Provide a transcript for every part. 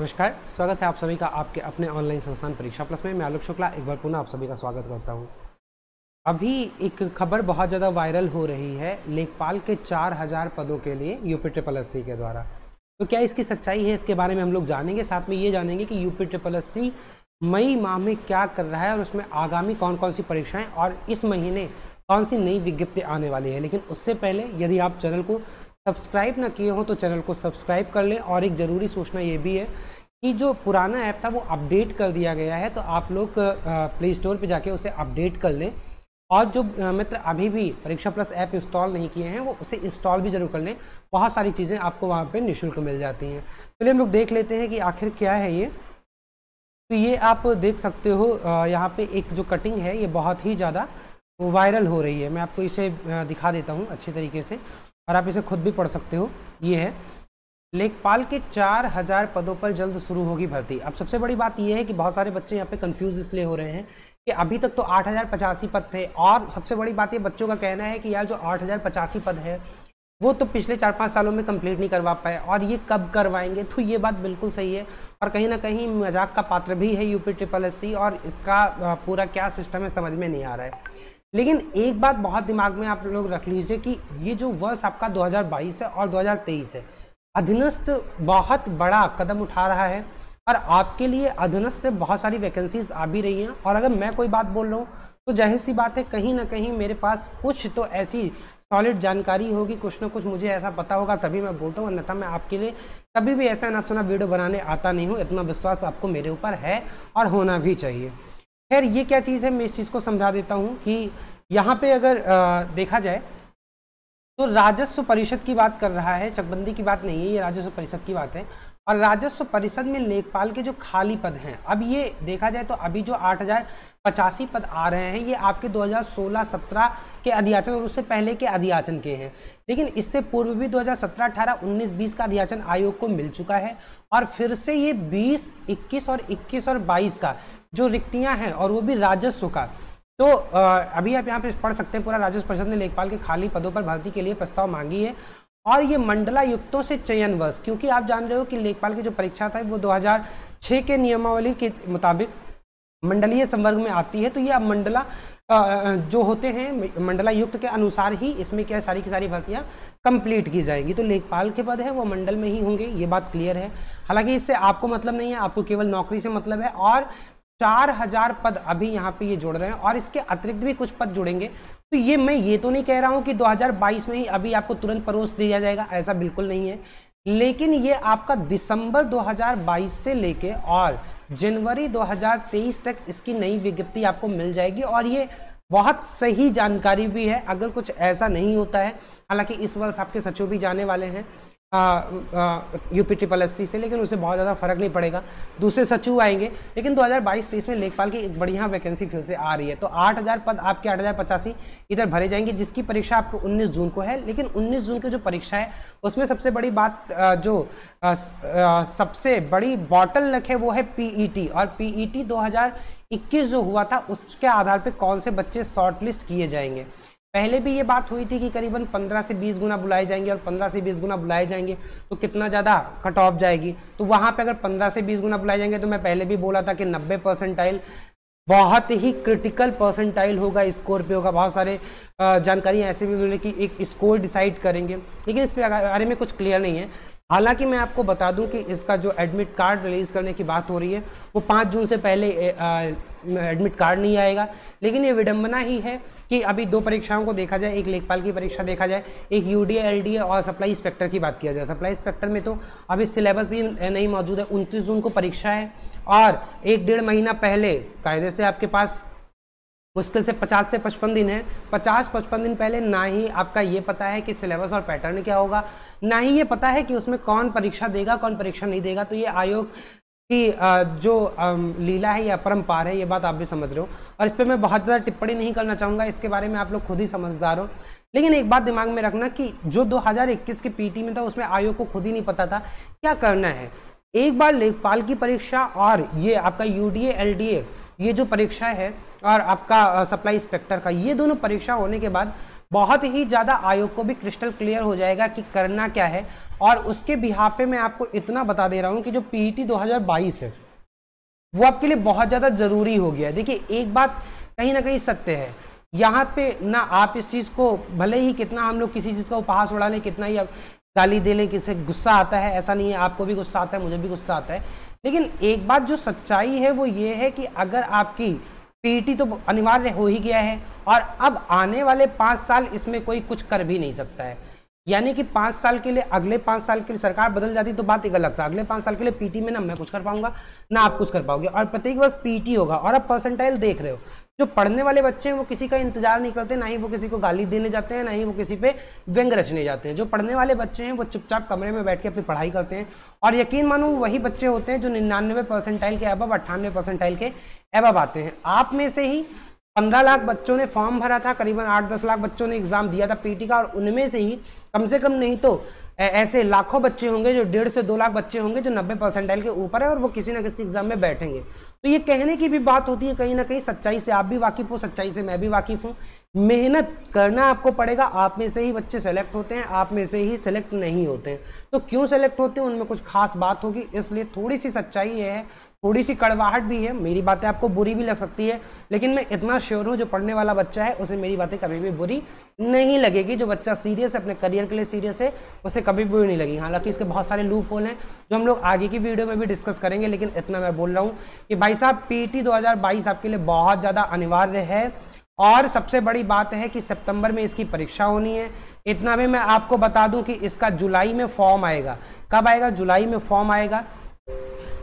नमस्कार स्वागत है आप सभी का आपके अपने ऑनलाइन संस्थान परीक्षा प्लस में मैं आलोक शुक्ला एक बार पुनः आप सभी का स्वागत करता हूं अभी एक खबर बहुत ज़्यादा वायरल हो रही है लेखपाल के 4000 पदों के लिए यूपी ट्रिपल एस के द्वारा तो क्या इसकी सच्चाई है इसके बारे में हम लोग जानेंगे साथ में ये जानेंगे कि यूपी ट्रिपल एस मई माह में क्या कर रहा है और उसमें आगामी कौन कौन सी परीक्षाएँ और इस महीने कौन सी नई विज्ञप्ति आने वाली है लेकिन उससे पहले यदि आप चैनल को सब्सक्राइब ना किए हों तो चैनल को सब्सक्राइब कर लें और एक ज़रूरी सूचना ये भी है कि जो पुराना ऐप था वो अपडेट कर दिया गया है तो आप लोग प्ले स्टोर पर जाके उसे अपडेट कर लें और जो मित्र अभी भी परीक्षा प्लस ऐप इंस्टॉल नहीं किए हैं वो उसे इंस्टॉल भी जरूर कर लें बहुत सारी चीज़ें आपको वहाँ पे निःशुल्क मिल जाती हैं चलिए हम लोग देख लेते हैं कि आखिर क्या है ये तो ये आप देख सकते हो यहाँ पे एक जो कटिंग है ये बहुत ही ज़्यादा वायरल हो रही है मैं आपको इसे दिखा देता हूँ अच्छे तरीके से और आप इसे खुद भी पढ़ सकते हो ये है लेखपाल के चार हजार पदों पर जल्द शुरू होगी भर्ती अब सबसे बड़ी बात यह है कि बहुत सारे बच्चे यहाँ पे कंफ्यूज इसलिए हो रहे हैं कि अभी तक तो आठ हजार पचासी पद थे और सबसे बड़ी बात ये बच्चों का कहना है कि यार जो आठ हजार पचासी पद है वो तो पिछले चार पाँच सालों में कंप्लीट नहीं करवा पाए और ये कब करवाएंगे तो ये बात बिल्कुल सही है और कहीं ना कहीं मजाक का पात्र भी है यूपी ट्रिपल एस और इसका पूरा क्या सिस्टम है समझ में नहीं आ रहा है लेकिन एक बात बहुत दिमाग में आप लोग रख लीजिए कि ये जो वर्ष आपका 2022 है और 2023 है अधीनस्थ बहुत बड़ा कदम उठा रहा है और आपके लिए अधीनस्थ से बहुत सारी वैकेंसीज आ भी रही हैं और अगर मैं कोई बात बोल रहा हूँ तो जाहिर सी बात है कहीं ना कहीं मेरे पास कुछ तो ऐसी सॉलिड जानकारी होगी कुछ ना कुछ मुझे ऐसा पता होगा तभी मैं बोलता हूँ अन्यथा मैं आपके लिए कभी भी ऐसा ना सुना वीडियो बनाने आता नहीं हूँ इतना विश्वास आपको मेरे ऊपर है और होना भी चाहिए खैर ये क्या चीज़ है मैं इस चीज़ को समझा देता हूँ कि यहाँ पे अगर आ, देखा जाए तो राजस्व परिषद की बात कर रहा है चकबंदी की बात नहीं है ये राजस्व परिषद की बात है और राजस्व परिषद में लेखपाल के जो खाली पद हैं अब ये देखा जाए तो अभी जो आठ हज़ार पचासी पद आ रहे हैं ये आपके 2016-17 के अधियाचन और उससे पहले के अधियाचन के हैं लेकिन इससे पूर्व भी 2017 18 19 20 का अधियाचन आयोग को मिल चुका है और फिर से ये 20 21 और 21 और 22 का जो रिक्तियां हैं और वो भी राजस्व का तो अभी आप यहाँ पे पढ़ सकते हैं पूरा राजस्व परिषद ने लेखपाल के खाली पदों पर भर्ती के लिए प्रस्ताव मांगी है और ये मंडलायुक्तों से चयन वर्ष क्योंकि आप जान रहे हो कि लेखपाल की जो परीक्षा था वो 2006 के नियमावली के मुताबिक मंडलीय संवर्ग में आती है तो ये अब मंडला जो होते हैं मंडलायुक्त के अनुसार ही इसमें क्या है सारी की सारी भर्तियां कंप्लीट की जाएंगी तो लेखपाल के पद है वो मंडल में ही होंगे ये बात क्लियर है हालांकि इससे आपको मतलब नहीं है आपको केवल नौकरी से मतलब है और चार हजार पद अभी यहाँ पे ये जुड़ रहे हैं और इसके अतिरिक्त भी कुछ पद जुड़ेंगे तो ये मैं ये तो नहीं कह रहा हूँ कि 2022 में ही अभी आपको तुरंत परोस दिया जाएगा ऐसा बिल्कुल नहीं है लेकिन ये आपका दिसंबर 2022 से लेके और जनवरी 2023 तक इसकी नई विज्ञप्ति आपको मिल जाएगी और ये बहुत सही जानकारी भी है अगर कुछ ऐसा नहीं होता है हालांकि इस वर्ष आपके सचिव भी जाने वाले हैं यू पी ट्रिपल एस से लेकिन उसे बहुत ज़्यादा फर्क नहीं पड़ेगा दूसरे सचिव आएंगे लेकिन 2022-23 में लेखपाल की एक बढ़िया वैकेंसी फिर से आ रही है तो 8000 पद आपके आठ हज़ार पचासी इधर भरे जाएंगे जिसकी परीक्षा आपको 19 जून को है लेकिन 19 जून की जो परीक्षा है उसमें सबसे बड़ी बात जो सबसे बड़ी बॉटल नक है वो है पी e और पी e ई जो हुआ था उसके आधार पर कौन से बच्चे शॉर्टलिस्ट किए जाएंगे पहले भी ये बात हुई थी कि करीबन 15 से 20 गुना बुलाए जाएंगे और 15 से 20 गुना बुलाए जाएंगे तो कितना ज़्यादा कट ऑफ जाएगी तो वहाँ पे अगर 15 से 20 गुना बुलाए जाएंगे तो मैं पहले भी बोला था कि 90 परसेंटाइल बहुत ही क्रिटिकल परसेंटाइल होगा स्कोर पे होगा बहुत सारे जानकारी ऐसे भी मिले कि एक स्कोर डिसाइड करेंगे लेकिन इस बारे में कुछ क्लियर नहीं है हालांकि मैं आपको बता दूं कि इसका जो एडमिट कार्ड रिलीज़ करने की बात हो रही है वो पाँच जून से पहले एडमिट कार्ड नहीं आएगा लेकिन ये विडंबना ही है कि अभी दो परीक्षाओं को देखा जाए एक लेखपाल की परीक्षा देखा जाए एक यू डी और सप्लाई इंस्पेक्टर की बात किया जाए सप्लाई इंस्पेक्टर में तो अभी सिलेबस भी नहीं मौजूद है उनतीस जून को परीक्षा है और एक डेढ़ महीना पहले कायदे से आपके पास मुश्किल से 50 से 55 दिन है 50-55 दिन पहले ना ही आपका ये पता है कि सिलेबस और पैटर्न क्या होगा ना ही ये पता है कि उसमें कौन परीक्षा देगा कौन परीक्षा नहीं देगा तो ये आयोग कि जो लीला है या परम्पार है ये बात आप भी समझ रहे हो और इस पर मैं बहुत ज़्यादा टिप्पणी नहीं करना चाहूँगा इसके बारे में आप लोग खुद ही समझदार हो लेकिन एक बात दिमाग में रखना कि जो 2021 के पीटी में था उसमें आयोग को खुद ही नहीं पता था क्या करना है एक बार लेखपाल की परीक्षा और ये आपका यू डी ये जो परीक्षा है और आपका सप्लाई इंस्पेक्टर का ये दोनों परीक्षा होने के बाद बहुत ही ज़्यादा आयोग को भी क्रिस्टल क्लियर हो जाएगा कि करना क्या है और उसके बिहार पे मैं आपको इतना बता दे रहा हूँ कि जो पीईटी e 2022 है वो आपके लिए बहुत ज़्यादा ज़रूरी हो गया है देखिए एक बात कहीं ना कहीं सत्य है यहाँ पे ना आप इस चीज़ को भले ही कितना हम लोग किसी चीज़ का उपहास उड़ा लें कितना ही गाली दे लें किसे गुस्सा आता है ऐसा नहीं है आपको भी गुस्सा आता है मुझे भी गुस्सा आता है लेकिन एक बात जो सच्चाई है वो ये है कि अगर आपकी पीटी तो अनिवार्य हो ही गया है और अब आने वाले पाँच साल इसमें कोई कुछ कर भी नहीं सकता है यानी कि पाँच साल के लिए अगले पाँच साल के लिए सरकार बदल जाती तो बात एक अलग था अगले पाँच साल के लिए पीटी में ना मैं कुछ कर पाऊंगा ना आप कुछ कर पाओगे और प्रत्येक वर्ष पीटी होगा और आप परसेंटाइल देख रहे हो जो पढ़ने वाले बच्चे हैं वो किसी का इंतजार नहीं करते ना ही वो किसी को गाली देने जाते हैं ना ही वो किसी पे व्यंग रचने जाते हैं जो पढ़ने वाले बच्चे हैं वो चुपचाप कमरे में बैठ के अपनी पढ़ाई करते हैं और यकीन मानो वही बच्चे होते हैं जो निन्यानवे परसेंटाइल के एबब अट्ठानवे परसेंटाइल के एबब आते हैं आप में से ही पंद्रह लाख बच्चों ने फॉर्म भरा था करीबन आठ दस लाख बच्चों ने एग्जाम दिया था पीटी का और उनमें से ही कम से कम नहीं तो ऐसे लाखों बच्चे होंगे जो डेढ़ से दो लाख बच्चे होंगे जो नब्बे परसेंटाइल के ऊपर है और वो किसी ना किसी एग्जाम में बैठेंगे तो ये कहने की भी बात होती है कहीं ना कहीं सच्चाई से आप भी वाकिफ हो सच्चाई से मैं भी वाकिफ हूँ मेहनत करना आपको पड़ेगा आप में से ही बच्चे सेलेक्ट होते हैं आप में से ही सेलेक्ट नहीं होते हैं तो क्यों सेलेक्ट होते हैं उनमें कुछ खास बात होगी इसलिए थोड़ी सी सच्चाई ये है थोड़ी सी कड़वाहट भी है मेरी बातें आपको बुरी भी लग सकती है लेकिन मैं इतना श्योर हूँ जो पढ़ने वाला बच्चा है उसे मेरी बातें कभी भी बुरी नहीं लगेगी जो बच्चा सीरियस है अपने करियर के लिए सीरियस है उसे कभी बुरी नहीं लगेगी हालांकि इसके बहुत सारे लूप होल हैं जो हम लोग आगे की वीडियो में भी डिस्कस करेंगे लेकिन इतना मैं बोल रहा हूँ कि भाई साहब पी टी आपके लिए बहुत ज़्यादा अनिवार्य है और सबसे बड़ी बात है कि सितंबर में इसकी परीक्षा होनी है इतना भी मैं आपको बता दूं कि इसका जुलाई में फॉर्म आएगा कब आएगा जुलाई में फॉर्म आएगा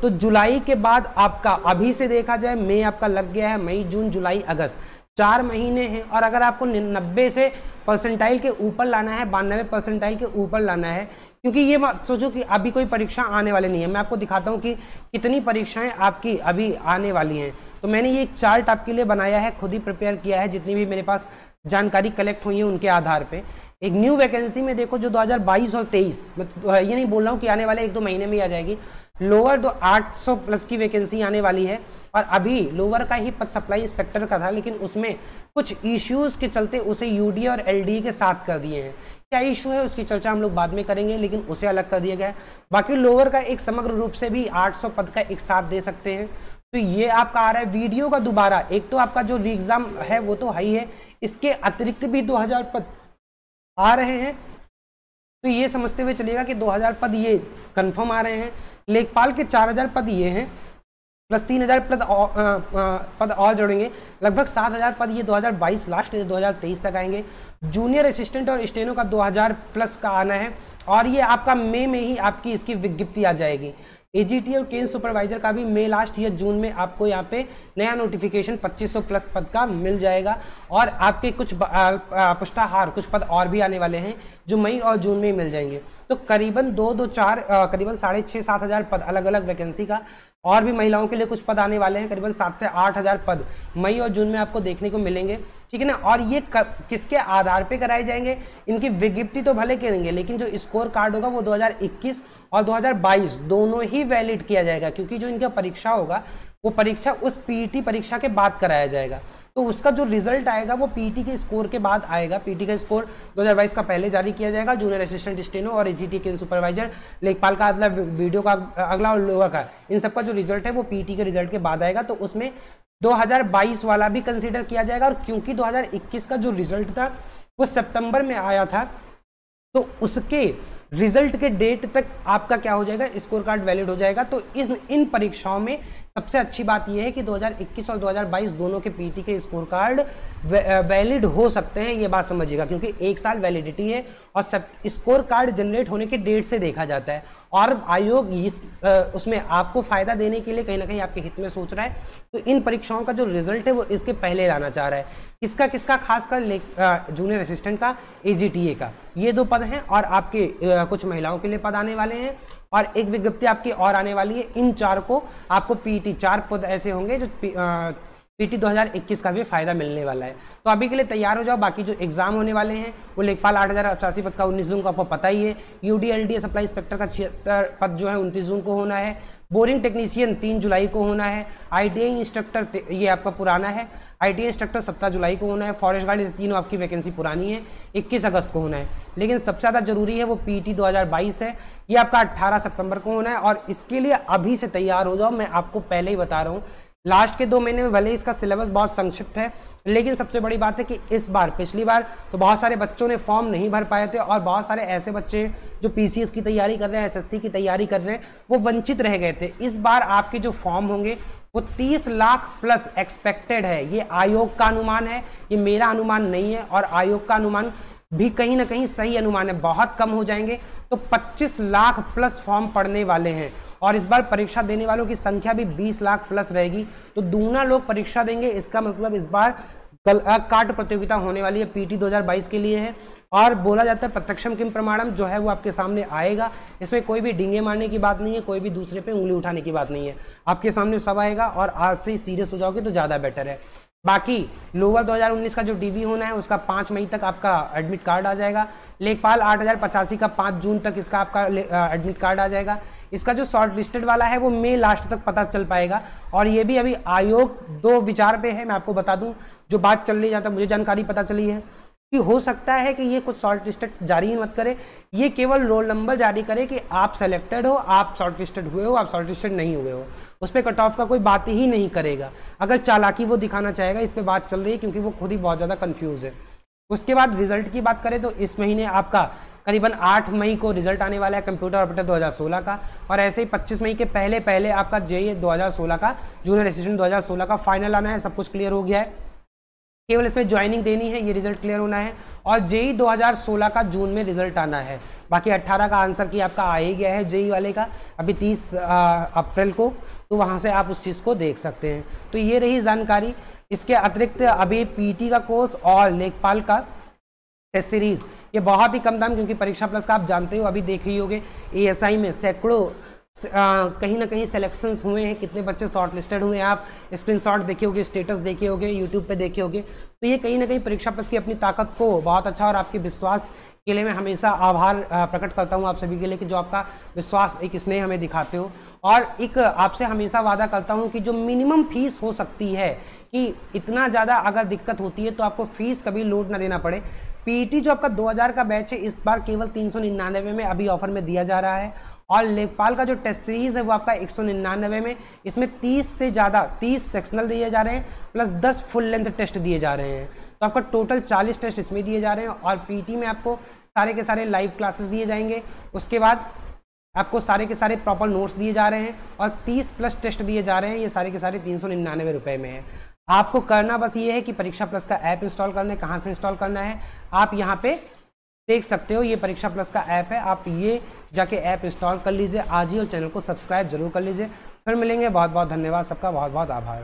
तो जुलाई के बाद आपका अभी से देखा जाए मई आपका लग गया है मई जून जुलाई अगस्त चार महीने हैं और अगर आपको नब्बे से परसेंटाइल के ऊपर लाना है बानबे परसेंटाइल के ऊपर लाना है क्योंकि ये सोचो कि अभी कोई परीक्षा आने वाली नहीं है मैं आपको दिखाता हूँ कि कितनी परीक्षाएं आपकी अभी आने वाली हैं तो मैंने ये एक चार्ट आपके लिए बनाया है खुद ही प्रिपेयर किया है जितनी भी मेरे पास जानकारी कलेक्ट हुई है उनके आधार पर एक न्यू वैकेंसी में देखो जो दो और तेईस मैं तो, तो, ये नहीं बोल रहा हूँ कि आने वाले एक दो महीने में ही आ जाएगी लोअर दो तो 800 प्लस की वैकेंसी आने वाली है और अभी लोअर का ही पद सप्लाई इंस्पेक्टर का था लेकिन उसमें कुछ इश्यूज के चलते उसे यूडी और एलडी के साथ कर दिए हैं क्या इशू है उसकी चर्चा हम लोग बाद में करेंगे लेकिन उसे अलग कर दिया गया है बाकी लोअर का एक समग्र रूप से भी 800 पद का एक साथ दे सकते हैं तो ये आपका आ रहा है वीडियो का दोबारा एक तो आपका जो री एग्जाम है वो तो हाई है इसके अतिरिक्त भी दो आ रहे हैं तो ये समझते हुए चलेगा कि 2000 पद ये कंफर्म आ रहे हैं लेखपाल के 4000 पद ये हैं प्लस तीन हज़ार पद पद और जोड़ेंगे लगभग सात हज़ार पद ये 2022 लास्ट दो हज़ार तेईस तक आएंगे जूनियर असिस्टेंट और स्टेनो का 2000 प्लस का आना है और ये आपका मई में, में ही आपकी इसकी विज्ञप्ति आ जाएगी एजीटी और केंद्र सुपरवाइजर का भी मे लास्ट ईयर जून में आपको यहाँ पे नया नोटिफिकेशन 2500 प्लस पद का मिल जाएगा और आपके कुछ पुष्टाहार कुछ पद और भी आने वाले हैं जो मई और जून में मिल जाएंगे तो करीबन दो दो चार करीबन साढ़े छः सात हज़ार पद अलग अलग वैकेंसी का और भी महिलाओं के लिए कुछ पद आने वाले हैं करीबन सात से आठ हज़ार पद मई और जून में आपको देखने को मिलेंगे ठीक है ना और ये किसके आधार पे कराए जाएंगे इनकी विज्ञप्ति तो भले करेंगे लेकिन जो स्कोर कार्ड होगा वो 2021 और 2022 दोनों ही वैलिड किया जाएगा क्योंकि जो इनका परीक्षा होगा वो परीक्षा उस पीटी e परीक्षा के बाद कराया जाएगा तो उसका जो रिजल्ट आएगा वो पीटी e के स्कोर के बाद आएगा पीटी e का स्कोर 2022 का पहले जारी किया जाएगा जूनियर असिस्टेंट स्टेनो और एजीटी के सुपरवाइजर लेखपाल का अगला वीडियो का अगला और लोगा का इन सबका जो रिजल्ट है वो पीटी के रिजल्ट के बाद आएगा तो उसमें 2022 वाला भी कंसिडर किया जाएगा और क्योंकि दो का जो रिजल्ट था वो सितंबर में आया था तो उसके रिजल्ट के डेट तक आपका क्या हो जाएगा स्कोर कार्ड वैलिड हो जाएगा तो इस इन परीक्षाओं में सबसे अच्छी बात यह है कि 2021 और 2022 दोनों के पीटी के स्कोर कार्ड वैलिड हो सकते हैं ये बात समझिएगा क्योंकि एक साल वैलिडिटी है और सब स्कोर कार्ड जनरेट होने के डेट से देखा जाता है और आयोग इस उसमें आपको फ़ायदा देने के लिए कहीं ना कहीं आपके हित में सोच रहा है तो इन परीक्षाओं का जो रिजल्ट है वो इसके पहले लाना चाह रहा है किसका किसका खासकर जूनियर असिस्टेंट का ए का ये दो पद हैं और आपके कुछ महिलाओं के लिए पद आने वाले हैं और एक विज्ञप्ति आपकी और आने वाली है इन चार को आपको पी चार पद ऐसे होंगे जो पीटी 2021 का भी फायदा मिलने वाला है तो अभी के लिए तैयार हो जाओ बाकी जो एग्जाम होने वाले हैं वो लेखपाल आठ हज़ार अठासी पद का उन्नीस जून को आपको पता ही है U D L D supply inspector का छिहत्तर पद जो है उनतीस जून को होना है बोरिंग टेक्नीशियन तीन जुलाई को होना है आई टी आई इंस्ट्रक्टर ये आपका पुराना है आई टी आई इंस्ट्रक्टर सत्रह जुलाई को होना है फॉरेस्ट गार्ड तीनों आपकी वैकेंसी पुरानी है इक्कीस अगस्त को होना है लेकिन सबसे ज़्यादा जरूरी है वो पी टी दो हज़ार बाईस है ये आपका अट्ठारह सितंबर को होना है और इसके लिए अभी से तैयार हो जाओ मैं आपको पहले ही बता रहा हूँ लास्ट के दो महीने में भले ही इसका सिलेबस बहुत संक्षिप्त है लेकिन सबसे बड़ी बात है कि इस बार पिछली बार तो बहुत सारे बच्चों ने फॉर्म नहीं भर पाए थे और बहुत सारे ऐसे बच्चे जो पी की तैयारी कर रहे हैं एस की तैयारी कर रहे हैं वो वंचित रह गए थे इस बार आपके जो फॉर्म होंगे वो 30 लाख प्लस एक्सपेक्टेड है ये आयोग का अनुमान है ये मेरा अनुमान नहीं है और आयोग का अनुमान भी कहीं ना कहीं सही अनुमान है बहुत कम हो जाएंगे तो 25 लाख प्लस फॉर्म पड़ने वाले हैं और इस बार परीक्षा देने वालों की संख्या भी 20 लाख प्लस रहेगी तो दूना लोग परीक्षा देंगे इसका मतलब इस बार कल काट प्रतियोगिता होने वाली है पीटी 2022 के लिए है और बोला जाता है प्रत्यक्षम किम प्रमाणम जो है वो आपके सामने आएगा इसमें कोई भी डिंगे मारने की बात नहीं है कोई भी दूसरे पे उंगली उठाने की बात नहीं है आपके सामने सब आएगा और आज से ही सीरियस हो जाओगे तो ज़्यादा बेटर है बाकी लोअर 2019 का जो डीवी होना है उसका पाँच मई तक आपका एडमिट कार्ड आ जाएगा लेखपाल आठ का पाँच जून तक इसका आपका एडमिट कार्ड आ जाएगा इसका जो शॉर्ट लिस्टेड वाला है वो मे लास्ट तक पता चल पाएगा और ये भी अभी आयोग दो विचार पे है मैं आपको बता दूं जो बात चल रही जहाँ तक मुझे जानकारी पता चली है कि हो सकता है कि ये कुछ शॉर्ट लिस्टेड जारी मत करे ये केवल रोल नंबर जारी करे कि आप सेलेक्टेड हो आप शॉर्ट लिस्टेड हुए हो आप शॉर्ट लिस्टेड नहीं हुए हो उस पर कट ऑफ का कोई बात ही नहीं करेगा अगर चालाकी वो दिखाना चाहेगा इस पर बात चल रही है क्योंकि वो खुद ही बहुत ज़्यादा कन्फ्यूज़ है उसके बाद रिजल्ट की बात करें तो इस महीने आपका करीबन 8 मई को रिजल्ट आने वाला है कंप्यूटर ऑपरेटर 2016 का और ऐसे ही 25 मई के पहले पहले आपका जेई 2016 का जूनियर असिस्टेंट 2016 का फाइनल आना है सब कुछ क्लियर हो गया है केवल इसमें ज्वाइनिंग देनी है ये रिजल्ट क्लियर होना है और जेई 2016 का जून में रिजल्ट आना है बाकी 18 का आंसर की आपका आ ही गया है जेई वाले का अभी 30 अप्रैल को तो वहाँ से आप उस चीज़ को देख सकते हैं तो ये रही जानकारी इसके अतिरिक्त अभी पीटी का कोर्स और लेखपाल का टेस्ट सीरीज़ ये बहुत ही कम दाम क्योंकि परीक्षा प्लस का आप जानते हो अभी देख ही होगे एएसआई में सैकड़ों कहीं ना कहीं सिलेक्शंस हुए हैं कितने बच्चे शॉर्ट लिस्टेड हुए हैं आप स्क्रीनशॉट देखे होगे स्टेटस देखे होगे यूट्यूब पे देखे होगे तो ये कहीं ना कहीं परीक्षा प्लस की अपनी ताकत को बहुत अच्छा और आपके विश्वास के लिए मैं हमेशा आभार प्रकट करता हूँ आप सभी के लिए कि जो आपका विश्वास एक स्नेह हमें दिखाते हो और एक आपसे हमेशा वादा करता हूँ कि जो मिनिमम फीस हो सकती है कि इतना ज़्यादा अगर दिक्कत होती है तो आपको फीस कभी लोड ना देना पड़े पीटी जो आपका 2000 का बैच है इस बार केवल तीन में अभी ऑफर में दिया जा रहा है और लेखपाल का जो टेस्ट सीरीज है वो आपका एक में इसमें 30 से ज़्यादा 30 सेक्शनल दिए जा रहे हैं प्लस 10 फुल लेंथ टेस्ट दिए जा रहे हैं तो आपका टोटल 40 टेस्ट इसमें दिए जा रहे हैं और पीटी में आपको सारे के सारे लाइव क्लासेस दिए जाएंगे उसके बाद आपको सारे के सारे प्रॉपर नोट्स दिए जा रहे हैं और 30 प्लस टेस्ट दिए जा रहे हैं ये सारे के सारे तीन सौ निन्यानवे रुपये में है आपको करना बस ये है कि परीक्षा प्लस का ऐप इंस्टॉल करना है कहाँ से इंस्टॉल करना है आप यहाँ पे देख सकते हो ये परीक्षा प्लस का ऐप है आप ये जाके ऐप इंस्टॉल कर लीजिए आज ही और चैनल को सब्सक्राइब जरूर कर लीजिए फिर मिलेंगे बहुत बहुत धन्यवाद सबका बहुत बहुत आभार